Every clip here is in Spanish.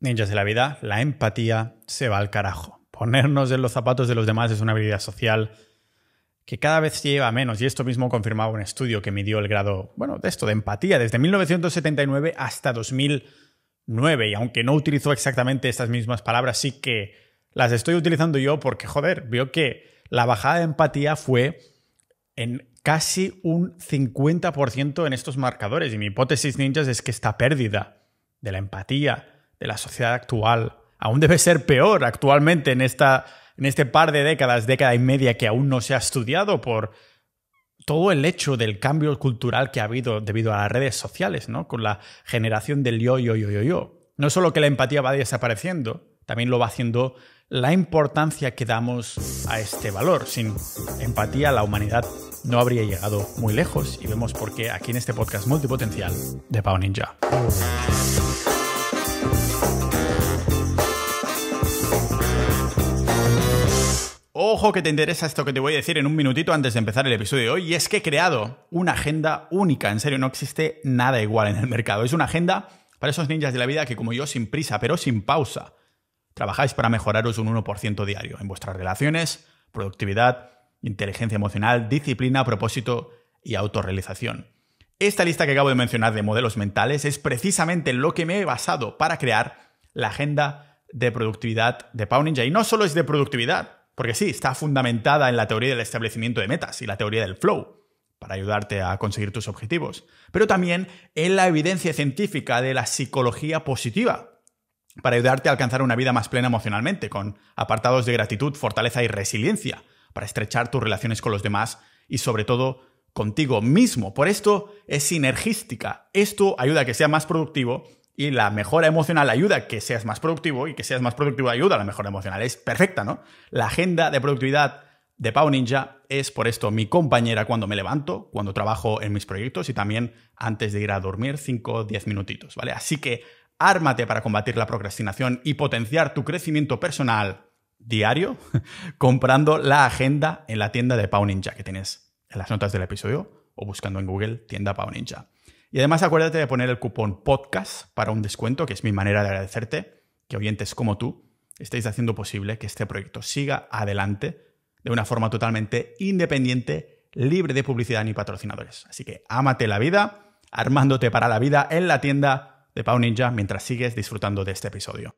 Ninjas de la vida, la empatía se va al carajo. Ponernos en los zapatos de los demás es una habilidad social que cada vez lleva menos, y esto mismo confirmaba un estudio que midió el grado, bueno, de esto, de empatía, desde 1979 hasta 2009, y aunque no utilizó exactamente estas mismas palabras, sí que las estoy utilizando yo porque, joder, vio que la bajada de empatía fue en casi un 50% en estos marcadores, y mi hipótesis ninjas es que esta pérdida de la empatía de la sociedad actual aún debe ser peor actualmente en, esta, en este par de décadas, década y media que aún no se ha estudiado por todo el hecho del cambio cultural que ha habido debido a las redes sociales, ¿no? Con la generación del yo, yo, yo, yo, yo. No solo que la empatía va desapareciendo, también lo va haciendo la importancia que damos a este valor. Sin empatía la humanidad no habría llegado muy lejos y vemos por qué aquí en este podcast multipotencial de Pau Ninja. Ojo que te interesa esto que te voy a decir en un minutito antes de empezar el episodio de hoy, y es que he creado una agenda única, en serio, no existe nada igual en el mercado. Es una agenda para esos ninjas de la vida que como yo, sin prisa, pero sin pausa, trabajáis para mejoraros un 1% diario en vuestras relaciones, productividad, inteligencia emocional, disciplina, propósito y autorrealización. Esta lista que acabo de mencionar de modelos mentales es precisamente en lo que me he basado para crear la agenda de productividad de Pau Ninja. Y no solo es de productividad, porque sí, está fundamentada en la teoría del establecimiento de metas y la teoría del flow para ayudarte a conseguir tus objetivos, pero también en la evidencia científica de la psicología positiva, para ayudarte a alcanzar una vida más plena emocionalmente, con apartados de gratitud, fortaleza y resiliencia, para estrechar tus relaciones con los demás y sobre todo contigo mismo. Por esto es sinergística. Esto ayuda a que sea más productivo y la mejora emocional ayuda a que seas más productivo y que seas más productivo ayuda a la mejora emocional. Es perfecta, ¿no? La agenda de productividad de Pau Ninja es por esto mi compañera cuando me levanto, cuando trabajo en mis proyectos y también antes de ir a dormir 5 o 10 minutitos, ¿vale? Así que ármate para combatir la procrastinación y potenciar tu crecimiento personal diario comprando la agenda en la tienda de Pau Ninja que tienes las notas del episodio o buscando en Google tienda Pau Ninja. Y además acuérdate de poner el cupón podcast para un descuento, que es mi manera de agradecerte que oyentes como tú estéis haciendo posible que este proyecto siga adelante de una forma totalmente independiente, libre de publicidad ni patrocinadores. Así que ámate la vida, armándote para la vida en la tienda de Pau Ninja mientras sigues disfrutando de este episodio.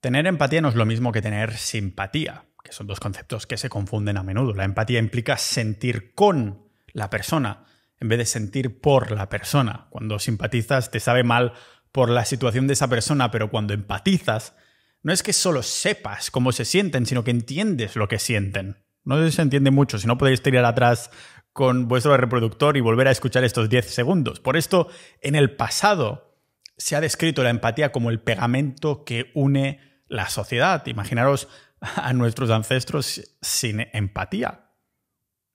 Tener empatía no es lo mismo que tener simpatía que son dos conceptos que se confunden a menudo. La empatía implica sentir con la persona en vez de sentir por la persona. Cuando simpatizas te sabe mal por la situación de esa persona, pero cuando empatizas no es que solo sepas cómo se sienten, sino que entiendes lo que sienten. No se entiende mucho, si no podéis tirar atrás con vuestro reproductor y volver a escuchar estos 10 segundos. Por esto, en el pasado se ha descrito la empatía como el pegamento que une la sociedad. Imaginaros a nuestros ancestros sin empatía.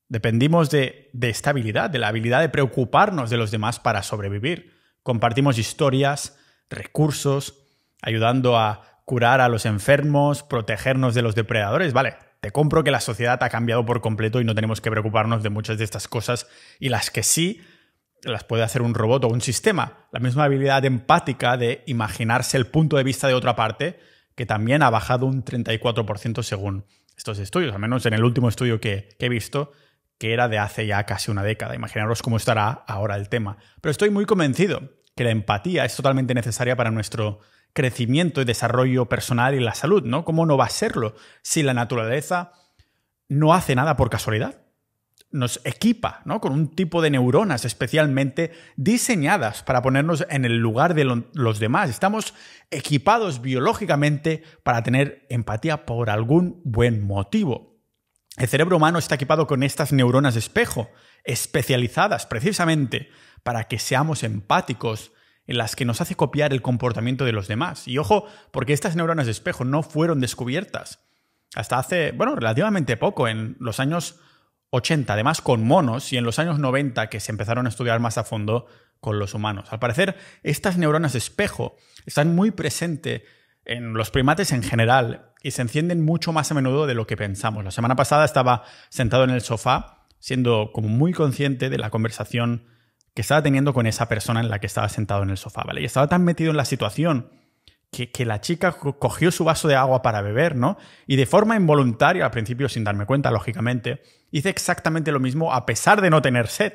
Dependimos de, de esta habilidad, de la habilidad de preocuparnos de los demás para sobrevivir. Compartimos historias, recursos, ayudando a curar a los enfermos, protegernos de los depredadores. Vale, te compro que la sociedad ha cambiado por completo y no tenemos que preocuparnos de muchas de estas cosas y las que sí las puede hacer un robot o un sistema. La misma habilidad empática de imaginarse el punto de vista de otra parte que también ha bajado un 34% según estos estudios, al menos en el último estudio que, he visto, que era de hace ya casi una década. Imaginaros cómo estará ahora el tema. Pero estoy muy convencido que la empatía es totalmente necesaria para nuestro crecimiento y desarrollo personal y la salud, ¿no? ¿Cómo no va a serlo si la naturaleza no hace nada por casualidad? nos equipa ¿no? con un tipo de neuronas especialmente diseñadas para ponernos en el lugar de los demás. Estamos equipados biológicamente para tener empatía por algún buen motivo. El cerebro humano está equipado con estas neuronas de espejo, especializadas precisamente para que seamos empáticos, en las que nos hace copiar el comportamiento de los demás. Y ojo, porque estas neuronas de espejo no fueron descubiertas hasta hace, bueno, relativamente poco, en los años 80, además con monos, y en los años 90 que se empezaron a estudiar más a fondo con los humanos. Al parecer, estas neuronas de espejo están muy presentes en los primates en general y se encienden mucho más a menudo de lo que pensamos. La semana pasada estaba sentado en el sofá, siendo como muy consciente de la conversación que estaba teniendo con esa persona en la que estaba sentado en el sofá, ¿vale? Y estaba tan metido en la situación que, la chica cogió su vaso de agua para beber, ¿no? Y de forma involuntaria, al principio sin darme cuenta, lógicamente, hice exactamente lo mismo a pesar de no tener sed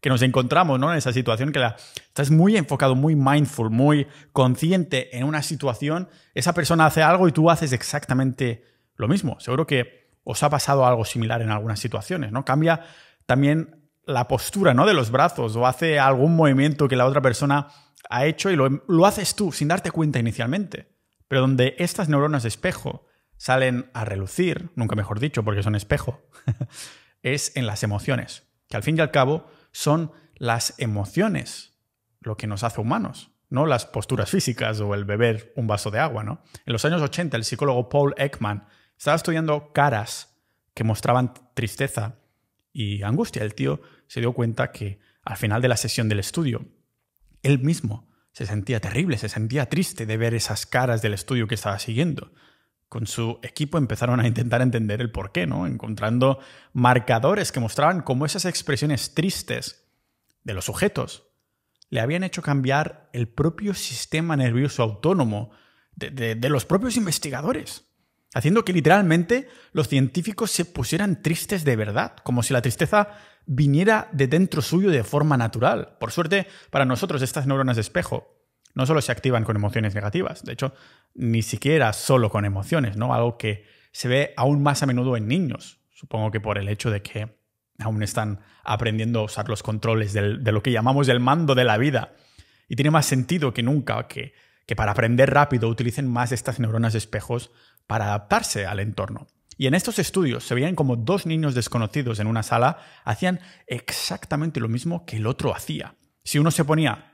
que nos encontramos ¿no? en esa situación que estás muy enfocado, muy mindful, muy consciente en una situación, esa persona hace algo y tú haces exactamente lo mismo. Seguro que os ha pasado algo similar en algunas situaciones, ¿no? Cambia también la postura ¿no? de los brazos o hace algún movimiento que la otra persona ha hecho y lo, haces tú sin darte cuenta inicialmente. Pero donde estas neuronas de espejo salen a relucir, nunca mejor dicho, porque son espejo, es en las emociones, que al fin y al cabo son las emociones lo que nos hace humanos, no las posturas físicas o el beber un vaso de agua, ¿no? En los años 80 el psicólogo Paul Ekman estaba estudiando caras que mostraban tristeza y angustia. El tío se dio cuenta que al final de la sesión del estudio él mismo se sentía terrible, se sentía triste de ver esas caras del estudio que estaba siguiendo. Con su equipo empezaron a intentar entender el porqué, ¿no? Encontrando marcadores que mostraban cómo esas expresiones tristes de los sujetos le habían hecho cambiar el propio sistema nervioso autónomo de, de los propios investigadores, haciendo que literalmente los científicos se pusieran tristes de verdad, como si la tristeza viniera de dentro suyo de forma natural. Por suerte, para nosotros estas neuronas de espejo no solo se activan con emociones negativas, de hecho, ni siquiera solo con emociones, ¿no? Algo que se ve aún más a menudo en niños, supongo que por el hecho de que aún están aprendiendo a usar los controles de lo que llamamos el mando de la vida. Y tiene más sentido que nunca que, que para aprender rápido utilicen más estas neuronas de espejos para adaptarse al entorno. Y en estos estudios se veían como dos niños desconocidos en una sala hacían exactamente lo mismo que el otro hacía. Si uno se ponía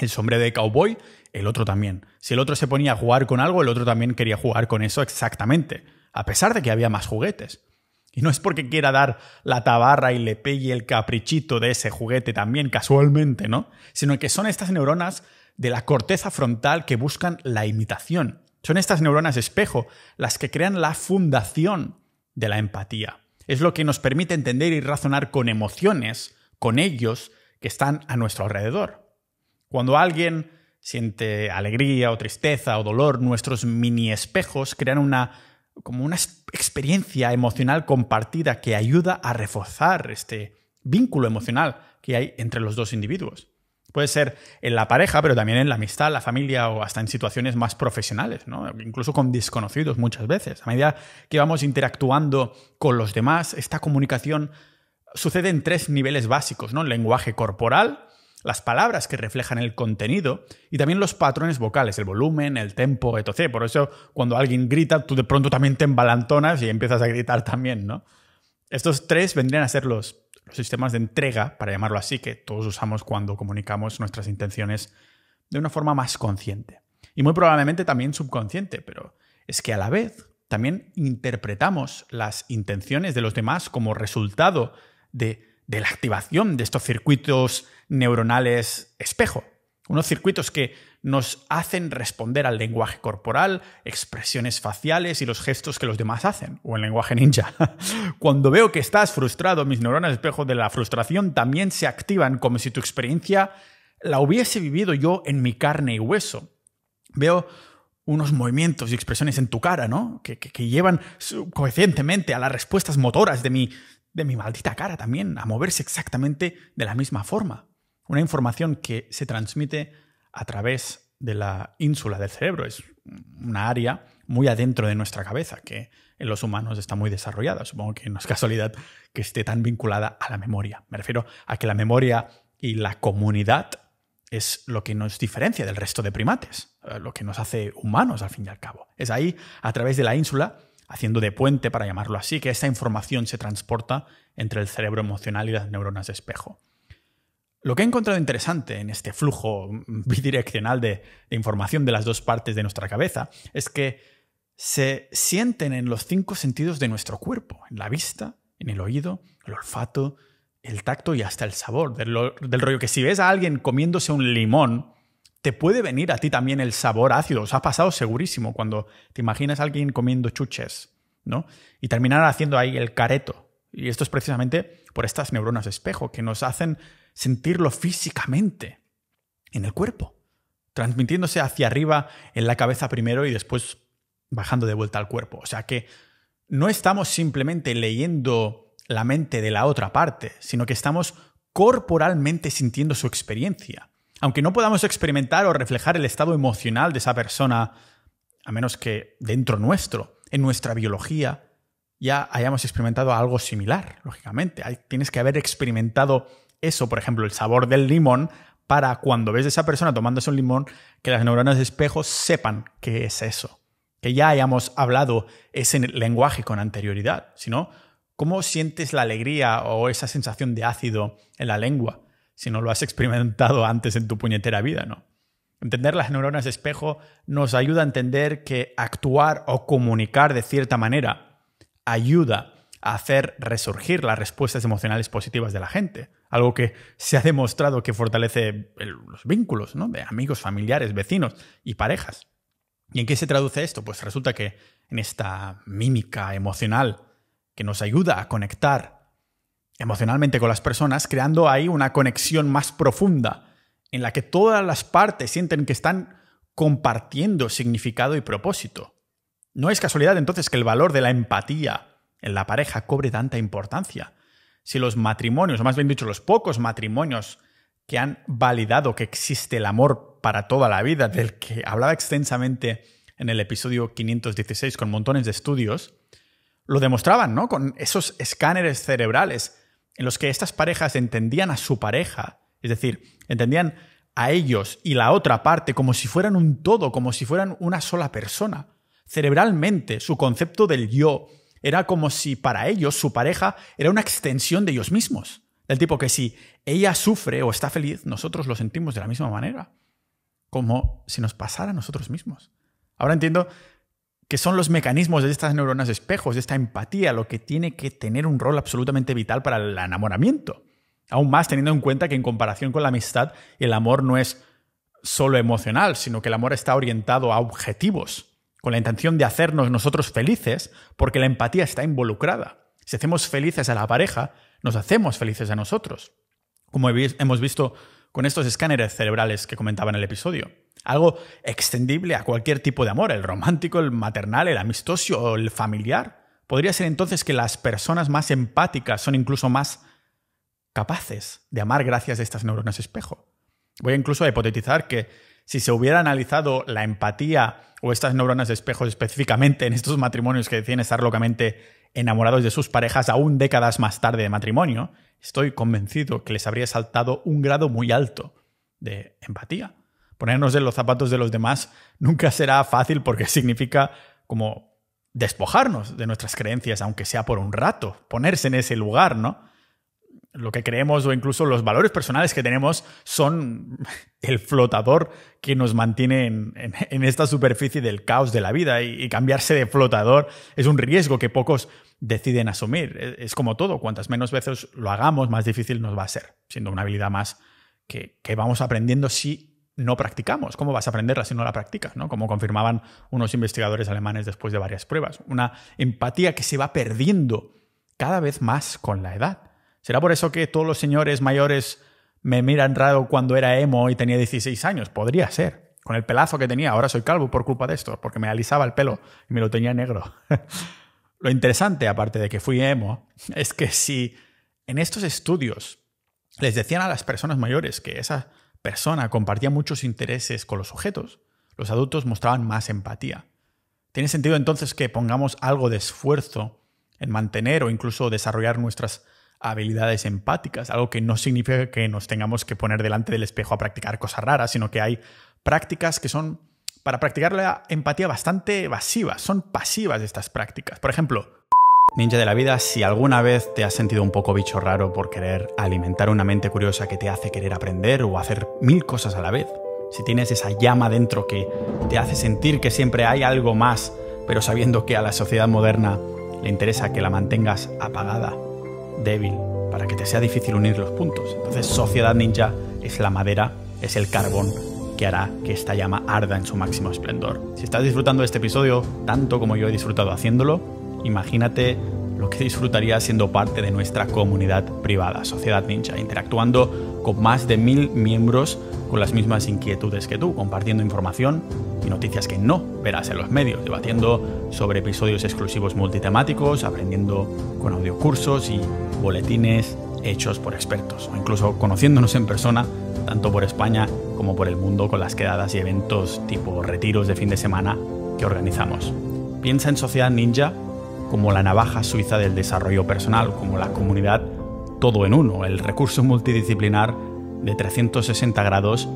el sombrero de cowboy, el otro también. Si el otro se ponía a jugar con algo, el otro también quería jugar con eso exactamente, a pesar de que había más juguetes. Y no es porque quiera dar la tabarra y le pegue el caprichito de ese juguete también casualmente, ¿no? Sino que son estas neuronas de la corteza frontal que buscan la imitación. Son estas neuronas espejo las que crean la fundación de la empatía. Es lo que nos permite entender y razonar con emociones, con ellos que están a nuestro alrededor. Cuando alguien siente alegría o tristeza o dolor, nuestros mini espejos crean una como una experiencia emocional compartida que ayuda a reforzar este vínculo emocional que hay entre los dos individuos. Puede ser en la pareja, pero también en la amistad, la familia o hasta en situaciones más profesionales, incluso con desconocidos muchas veces. A medida que vamos interactuando con los demás, esta comunicación sucede en tres niveles básicos, ¿no? El lenguaje corporal, las palabras que reflejan el contenido y también los patrones vocales, el volumen, el tempo, etc. Por eso cuando alguien grita, tú de pronto también te embalantonas y empiezas a gritar también, ¿no? Estos tres vendrían a ser los los sistemas de entrega, para llamarlo así, que todos usamos cuando comunicamos nuestras intenciones de una forma más consciente. Y muy probablemente también subconsciente, pero es que a la vez también interpretamos las intenciones de los demás como resultado de, de la activación de estos circuitos neuronales espejo. Unos circuitos que nos hacen responder al lenguaje corporal, expresiones faciales y los gestos que los demás hacen, o el lenguaje ninja. Cuando veo que estás frustrado, mis neuronas espejo de la frustración también se activan como si tu experiencia la hubiese vivido yo en mi carne y hueso. Veo unos movimientos y expresiones en tu cara, ¿no? Que, llevan coeficientemente a las respuestas motoras de mi, de mi maldita cara también, a moverse exactamente de la misma forma una información que se transmite a través de la ínsula del cerebro. Es una área muy adentro de nuestra cabeza, que en los humanos está muy desarrollada. Supongo que no es casualidad que esté tan vinculada a la memoria. Me refiero a que la memoria y la comunidad es lo que nos diferencia del resto de primates, lo que nos hace humanos al fin y al cabo. Es ahí, a través de la ínsula, haciendo de puente, para llamarlo así, que esta información se transporta entre el cerebro emocional y las neuronas de espejo. Lo que he encontrado interesante en este flujo bidireccional de, información de las dos partes de nuestra cabeza es que se sienten en los cinco sentidos de nuestro cuerpo, en la vista, en el oído, el olfato, el tacto y hasta el sabor. Del, rollo que si ves a alguien comiéndose un limón, te puede venir a ti también el sabor ácido. Os ha pasado segurísimo cuando te imaginas a alguien comiendo chuches, ¿no? Y terminar haciendo ahí el careto. Y esto es precisamente por estas neuronas de espejo que nos hacen sentirlo físicamente en el cuerpo, transmitiéndose hacia arriba en la cabeza primero y después bajando de vuelta al cuerpo. O sea que no estamos simplemente leyendo la mente de la otra parte, sino que estamos corporalmente sintiendo su experiencia. Aunque no podamos experimentar o reflejar el estado emocional de esa persona, a menos que dentro nuestro, en nuestra biología, ya hayamos experimentado algo similar, lógicamente. tienes que haber experimentado eso, por ejemplo, el sabor del limón, para cuando ves a esa persona tomándose un limón, que las neuronas de espejo sepan qué es eso. Que ya hayamos hablado ese lenguaje con anterioridad. Si no, ¿cómo sientes la alegría o esa sensación de ácido en la lengua? Si no lo has experimentado antes en tu puñetera vida, ¿no? Entender las neuronas de espejo nos ayuda a entender que actuar o comunicar de cierta manera ayuda hacer resurgir las respuestas emocionales positivas de la gente. Algo que se ha demostrado que fortalece los vínculos de amigos, familiares, vecinos y parejas. ¿Y en qué se traduce esto? Pues resulta que en esta mímica emocional que nos ayuda a conectar emocionalmente con las personas, creando ahí una conexión más profunda en la que todas las partes sienten que están compartiendo significado y propósito. No es casualidad entonces que el valor de la empatía en la pareja cobre tanta importancia. Si los matrimonios, o más bien dicho, los pocos matrimonios que han validado que existe el amor para toda la vida, del que hablaba extensamente en el episodio 516 con montones de estudios, lo demostraban, ¿no? Con esos escáneres cerebrales en los que estas parejas entendían a su pareja, es decir, entendían a ellos y la otra parte como si fueran un todo, como si fueran una sola persona. Cerebralmente, su concepto del yo, era como si para ellos su pareja era una extensión de ellos mismos. Del tipo que si ella sufre o está feliz, nosotros lo sentimos de la misma manera. Como si nos pasara a nosotros mismos. Ahora entiendo que son los mecanismos de estas neuronas espejos, de esta empatía, lo que tiene que tener un rol absolutamente vital para el enamoramiento. Aún más teniendo en cuenta que en comparación con la amistad, el amor no es solo emocional, sino que el amor está orientado a objetivos con la intención de hacernos nosotros felices, porque la empatía está involucrada. Si hacemos felices a la pareja, nos hacemos felices a nosotros, como hemos visto con estos escáneres cerebrales que comentaba en el episodio. Algo extendible a cualquier tipo de amor, el romántico, el maternal, el amistoso o el familiar. Podría ser entonces que las personas más empáticas son incluso más capaces de amar gracias a estas neuronas espejo. Voy incluso a hipotetizar que si se hubiera analizado la empatía o estas neuronas de espejo específicamente en estos matrimonios que decían estar locamente enamorados de sus parejas aún décadas más tarde de matrimonio, estoy convencido que les habría saltado un grado muy alto de empatía. Ponernos en los zapatos de los demás nunca será fácil porque significa como despojarnos de nuestras creencias, aunque sea por un rato, ponerse en ese lugar, ¿no? lo que creemos o incluso los valores personales que tenemos son el flotador que nos mantiene en, esta superficie del caos de la vida y, cambiarse de flotador es un riesgo que pocos deciden asumir. Es, como todo, cuantas menos veces lo hagamos, más difícil nos va a ser, siendo una habilidad más que, vamos aprendiendo si no practicamos. ¿Cómo vas a aprenderla si no la practicas? ¿no? Como confirmaban unos investigadores alemanes después de varias pruebas. Una empatía que se va perdiendo cada vez más con la edad. ¿Será por eso que todos los señores mayores me miran raro cuando era emo y tenía 16 años? Podría ser. Con el pelazo que tenía, ahora soy calvo por culpa de esto, porque me alisaba el pelo y me lo tenía negro. lo interesante, aparte de que fui emo, es que si en estos estudios les decían a las personas mayores que esa persona compartía muchos intereses con los sujetos, los adultos mostraban más empatía. Tiene sentido entonces que pongamos algo de esfuerzo en mantener o incluso desarrollar nuestras habilidades empáticas, algo que no significa que nos tengamos que poner delante del espejo a practicar cosas raras, sino que hay prácticas que son para practicar la empatía bastante evasivas, son pasivas estas prácticas. Por ejemplo, Ninja de la vida, si alguna vez te has sentido un poco bicho raro por querer alimentar una mente curiosa que te hace querer aprender o hacer mil cosas a la vez, si tienes esa llama dentro que te hace sentir que siempre hay algo más, pero sabiendo que a la sociedad moderna le interesa que la mantengas apagada débil para que te sea difícil unir los puntos. Entonces, Sociedad Ninja es la madera, es el carbón que hará que esta llama arda en su máximo esplendor. Si estás disfrutando de este episodio tanto como yo he disfrutado haciéndolo, imagínate lo que disfrutaría siendo parte de nuestra comunidad privada, Sociedad Ninja, interactuando con más de mil miembros con las mismas inquietudes que tú, compartiendo información y noticias que no verás en los medios, debatiendo sobre episodios exclusivos multitemáticos, aprendiendo con audiocursos y boletines hechos por expertos, o incluso conociéndonos en persona, tanto por España como por el mundo, con las quedadas y eventos tipo retiros de fin de semana que organizamos. Piensa en Sociedad Ninja como la navaja suiza del desarrollo personal, como la comunidad todo en uno, el recurso multidisciplinar de 360 grados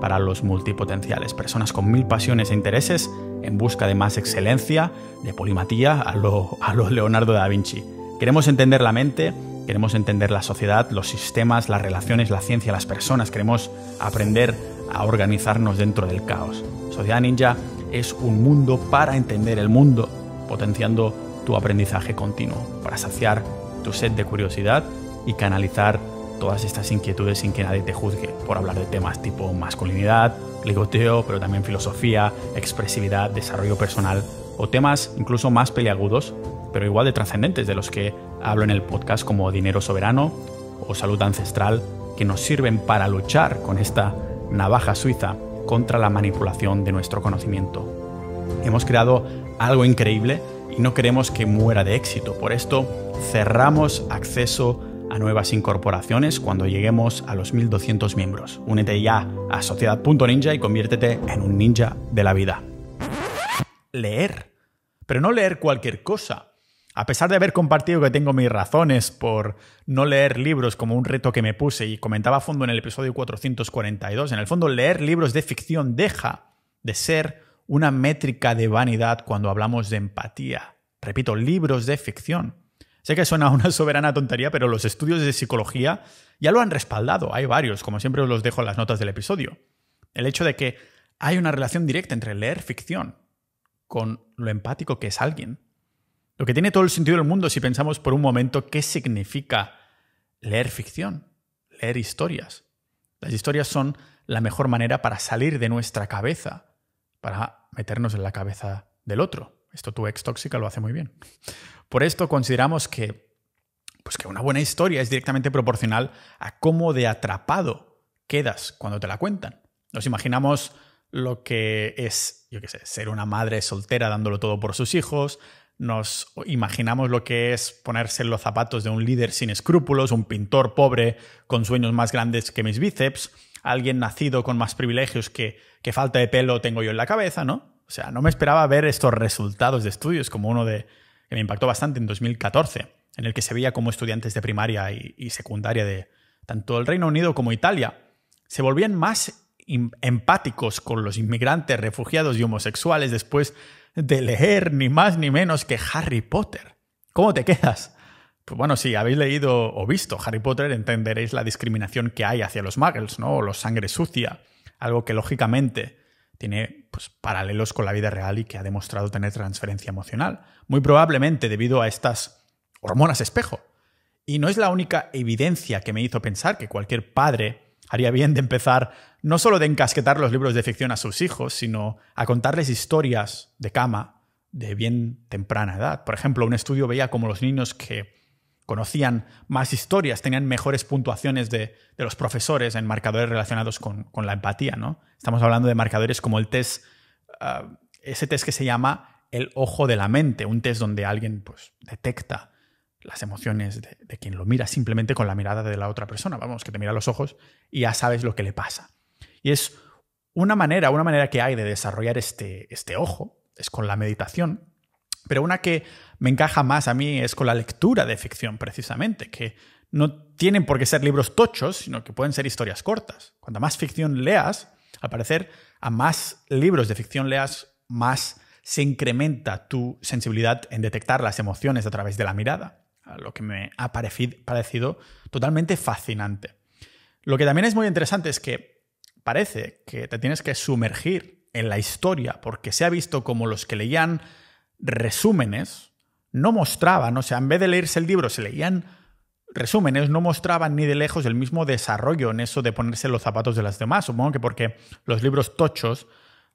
para los multipotenciales, personas con mil pasiones e intereses en busca de más excelencia, de polimatía a lo, a Leonardo da Vinci. Queremos entender la mente, queremos entender la sociedad, los sistemas, las relaciones, la ciencia, las personas, queremos aprender a organizarnos dentro del caos. Sociedad Ninja es un mundo para entender el mundo, potenciando tu aprendizaje continuo, para saciar tu sed de curiosidad y canalizar todas estas inquietudes sin que nadie te juzgue por hablar de temas tipo masculinidad, ligoteo, pero también filosofía, expresividad, desarrollo personal o temas incluso más peliagudos, pero igual de trascendentes de los que hablo en el podcast como dinero soberano o salud ancestral, que nos sirven para luchar con esta navaja suiza contra la manipulación de nuestro conocimiento. Hemos creado algo increíble y no queremos que muera de éxito. Por esto cerramos acceso a nuevas incorporaciones cuando lleguemos a los 1200 miembros. Únete ya a sociedad.ninja y conviértete en un ninja de la vida. Leer. Pero no leer cualquier cosa. A pesar de haber compartido que tengo mis razones por no leer libros como un reto que me puse y comentaba a fondo en el episodio 442, en el fondo leer libros de ficción deja de ser una métrica de vanidad cuando hablamos de empatía. Repito, libros de ficción. Sé que suena una soberana tontería, pero los estudios de psicología ya lo han respaldado. Hay varios, como siempre os los dejo en las notas del episodio. El hecho de que hay una relación directa entre leer ficción con lo empático que es alguien. Lo que tiene todo el sentido del mundo si pensamos por un momento qué significa leer ficción, leer historias. Las historias son la mejor manera para salir de nuestra cabeza para meternos en la cabeza del otro. Esto tu ex tóxica lo hace muy bien. Por esto consideramos que, pues que una buena historia es directamente proporcional a cómo de atrapado quedas cuando te la cuentan. Nos imaginamos lo que es, yo qué sé, ser una madre soltera dándolo todo por sus hijos, nos imaginamos lo que es ponerse en los zapatos de un líder sin escrúpulos, un pintor pobre con sueños más grandes que mis bíceps, alguien nacido con más privilegios que, falta de pelo tengo yo en la cabeza, ¿no? O sea, no me esperaba ver estos resultados de estudios como uno de, que me impactó bastante en 2014, en el que se veía como estudiantes de primaria y, y secundaria de tanto el Reino Unido como Italia se volvían más empáticos con los inmigrantes, refugiados y homosexuales después de leer ni más ni menos que Harry Potter. ¿Cómo te quedas? Pues bueno, si habéis leído o visto Harry Potter, entenderéis la discriminación que hay hacia los muggles, ¿no? O los sangre sucia, algo que lógicamente tiene pues, paralelos con la vida real y que ha demostrado tener transferencia emocional, muy probablemente debido a estas hormonas espejo. Y no es la única evidencia que me hizo pensar que cualquier padre haría bien de empezar no solo de encasquetar los libros de ficción a sus hijos, sino a contarles historias de cama de bien temprana edad. Por ejemplo, un estudio veía como los niños que conocían más historias, tenían mejores puntuaciones de, los profesores en marcadores relacionados con, la empatía, ¿no? Estamos hablando de marcadores como el test, ah, ese test que se llama el ojo de la mente, un test donde alguien pues, detecta las emociones de, quien lo mira simplemente con la mirada de la otra persona, vamos, que te mira los ojos y ya sabes lo que le pasa. Y es una manera, una manera que hay de desarrollar este, este ojo, es con la meditación, pero una que me encaja más a mí es con la lectura de ficción, precisamente, que no tienen por qué ser libros tochos, sino que pueden ser historias cortas. Cuanta más ficción leas, al parecer, a más libros de ficción leas, más se incrementa tu sensibilidad en detectar las emociones a través de la mirada, lo que me ha parecido, parecido totalmente fascinante. Lo que también es muy interesante es que parece que te tienes que sumergir en la historia, porque se ha visto como los que leían resúmenes, no mostraban, o sea, en vez de leerse el libro, se leían resúmenes, no mostraban ni de lejos el mismo desarrollo en eso de ponerse los zapatos de las demás. Supongo que porque los libros tochos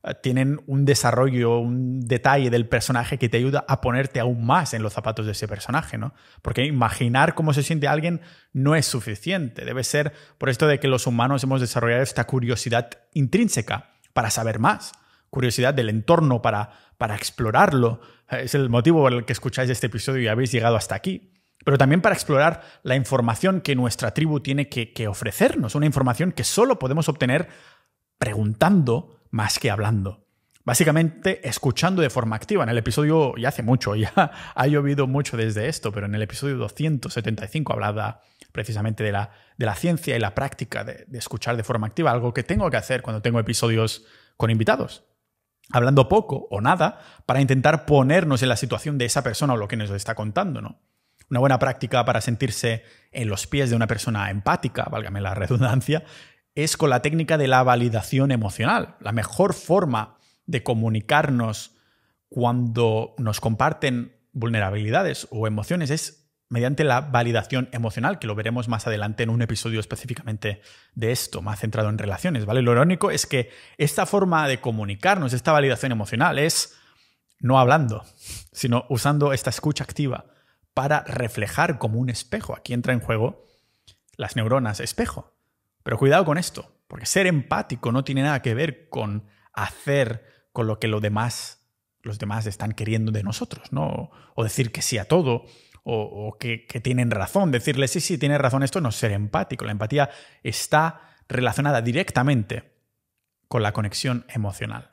eh, tienen un desarrollo, un detalle del personaje que te ayuda a ponerte aún más en los zapatos de ese personaje, ¿no? Porque imaginar cómo se siente alguien no es suficiente. Debe ser por esto de que los humanos hemos desarrollado esta curiosidad intrínseca para saber más curiosidad del entorno para, para explorarlo. Eh, es el motivo por el que escucháis este episodio y habéis llegado hasta aquí. Pero también para explorar la información que nuestra tribu tiene que, ofrecernos, una información que solo podemos obtener preguntando más que hablando. Básicamente escuchando de forma activa. En el episodio, ya hace mucho, ya ha llovido mucho desde esto, pero en el episodio 275 hablaba precisamente de la, de la ciencia y la práctica de escuchar de forma activa, algo que tengo que hacer cuando tengo episodios con invitados hablando poco o nada para intentar ponernos en la situación de esa persona o lo que nos está contando, ¿no? Una buena práctica para sentirse en los pies de una persona empática, válgame la redundancia, es con la técnica de la validación emocional. La mejor forma de comunicarnos cuando nos comparten vulnerabilidades o emociones es mediante la validación emocional, que lo veremos más adelante en un episodio específicamente de esto, más centrado en relaciones, ¿vale? Lo irónico es que esta forma de comunicarnos, esta validación emocional, es no hablando, sino usando esta escucha activa para reflejar como un espejo. Aquí entra en juego las neuronas espejo. Pero cuidado con esto, porque ser empático no tiene nada que ver con hacer con lo que los demás, los demás están queriendo de nosotros, ¿no? O decir que sí a todo, o, que, tienen razón. Decirle, sí, sí, tiene razón, esto no ser empático. La empatía está relacionada directamente con la conexión emocional.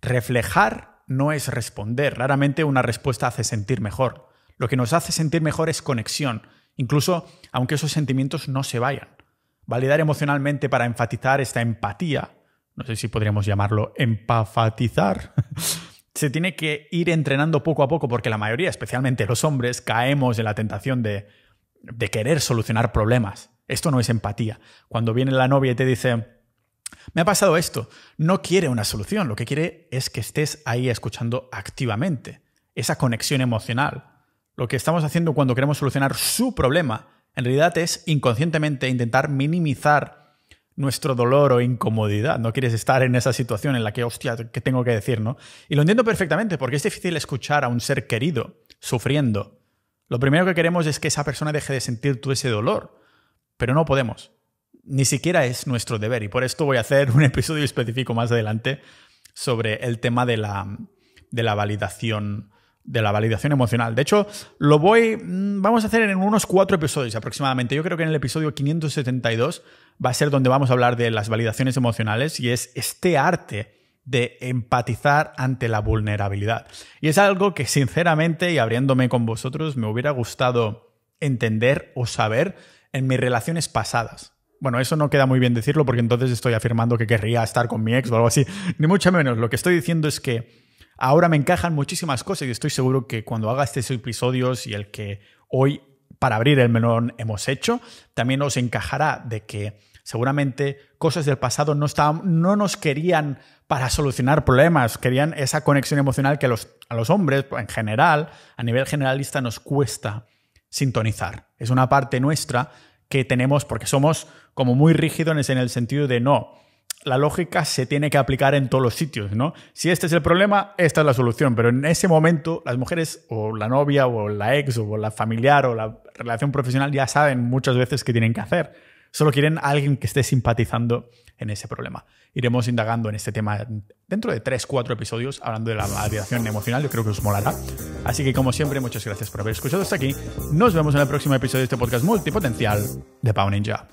Reflejar no es responder. Raramente una respuesta hace sentir mejor. Lo que nos hace sentir mejor es conexión, incluso aunque esos sentimientos no se vayan. Validar emocionalmente para enfatizar esta empatía, no sé si podríamos llamarlo empafatizar, se tiene que ir entrenando poco a poco porque la mayoría, especialmente los hombres, caemos en la tentación de, querer solucionar problemas. Esto no es empatía. Cuando viene la novia y te dice, me ha pasado esto, no quiere una solución, lo que quiere es que estés ahí escuchando activamente, esa conexión emocional. Lo que estamos haciendo cuando queremos solucionar su problema, en realidad es inconscientemente intentar minimizar nuestro dolor o incomodidad. No quieres estar en esa situación en la que, hostia, ¿qué tengo que decir, no? Y lo entiendo perfectamente, porque es difícil escuchar a un ser querido sufriendo. Lo primero que queremos es que esa persona deje de sentir tú ese dolor, pero no podemos. Ni siquiera es nuestro deber, y por esto voy a hacer un episodio específico más adelante sobre el tema de la, de la validación de la validación emocional. De hecho, lo voy, mm, vamos a hacer en unos cuatro episodios aproximadamente. Yo creo que en el episodio 572 va a ser donde vamos a hablar de las validaciones emocionales y es este arte de empatizar ante la vulnerabilidad. Y es algo que sinceramente y abriéndome con vosotros me hubiera gustado entender o saber en mis relaciones pasadas. Bueno, eso no queda muy bien decirlo porque entonces estoy afirmando que querría estar con mi ex o algo así, ni mucho menos. Lo que estoy diciendo es que ahora me encajan muchísimas cosas y estoy seguro que cuando haga estos episodios y el que hoy para abrir el menón, hemos hecho, también os encajará de que seguramente cosas del pasado no, no nos querían para solucionar problemas, querían esa conexión emocional que los, a los hombres en general, a nivel generalista, nos cuesta sintonizar. Es una parte nuestra que tenemos porque somos como muy rígidos en el sentido de no, la lógica se tiene que aplicar en todos los sitios, ¿no? Si este es el problema, esta es la solución, pero en ese momento las mujeres o la novia o la ex o la familiar o la relación profesional ya saben muchas veces qué tienen que hacer. Solo quieren alguien que esté simpatizando en ese problema. Iremos indagando en este tema dentro de 3, 4 episodios hablando de la validación emocional, yo creo que os molará. Así que como siempre, muchas gracias por haber escuchado hasta aquí. Nos vemos en el próximo episodio de este podcast multipotencial de Pau Ninja.